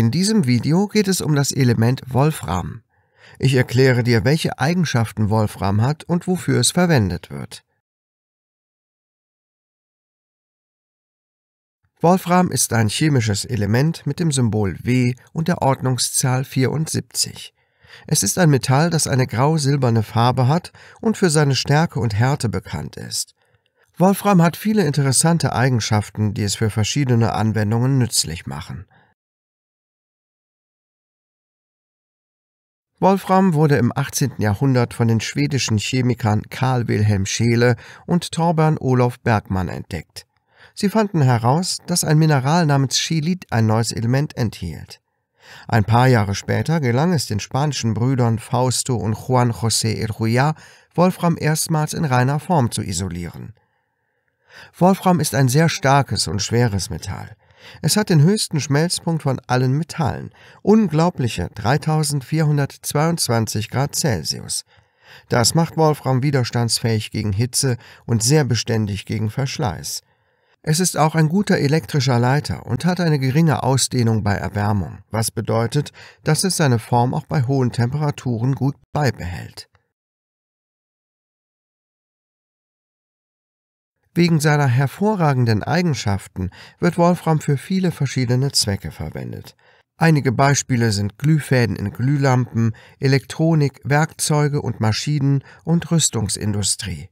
In diesem Video geht es um das Element Wolfram. Ich erkläre dir, welche Eigenschaften Wolfram hat und wofür es verwendet wird. Wolfram ist ein chemisches Element mit dem Symbol W und der Ordnungszahl 74. Es ist ein Metall, das eine grau-silberne Farbe hat und für seine Stärke und Härte bekannt ist. Wolfram hat viele interessante Eigenschaften, die es für verschiedene Anwendungen nützlich machen. Wolfram wurde im 18. Jahrhundert von den schwedischen Chemikern Karl Wilhelm Scheele und Torbern Olof Bergmann entdeckt. Sie fanden heraus, dass ein Mineral namens Schilit ein neues Element enthielt. Ein paar Jahre später gelang es den spanischen Brüdern Fausto und Juan José Irruya, Wolfram erstmals in reiner Form zu isolieren. Wolfram ist ein sehr starkes und schweres Metall. Es hat den höchsten Schmelzpunkt von allen Metallen, unglaubliche 3422 Grad Celsius. Das macht Wolfram widerstandsfähig gegen Hitze und sehr beständig gegen Verschleiß. Es ist auch ein guter elektrischer Leiter und hat eine geringe Ausdehnung bei Erwärmung, was bedeutet, dass es seine Form auch bei hohen Temperaturen gut beibehält. Wegen seiner hervorragenden Eigenschaften wird Wolfram für viele verschiedene Zwecke verwendet. Einige Beispiele sind Glühfäden in Glühlampen, Elektronik, Werkzeuge und Maschinen und Rüstungsindustrie.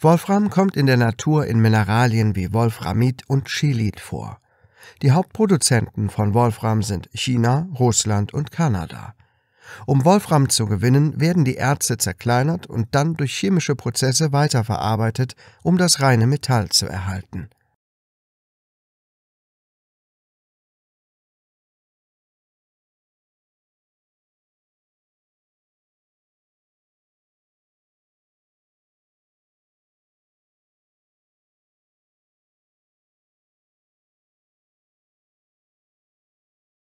Wolfram kommt in der Natur in Mineralien wie Wolframit und Schelit vor. Die Hauptproduzenten von Wolfram sind China, Russland und Kanada. Um Wolfram zu gewinnen, werden die Erze zerkleinert und dann durch chemische Prozesse weiterverarbeitet, um das reine Metall zu erhalten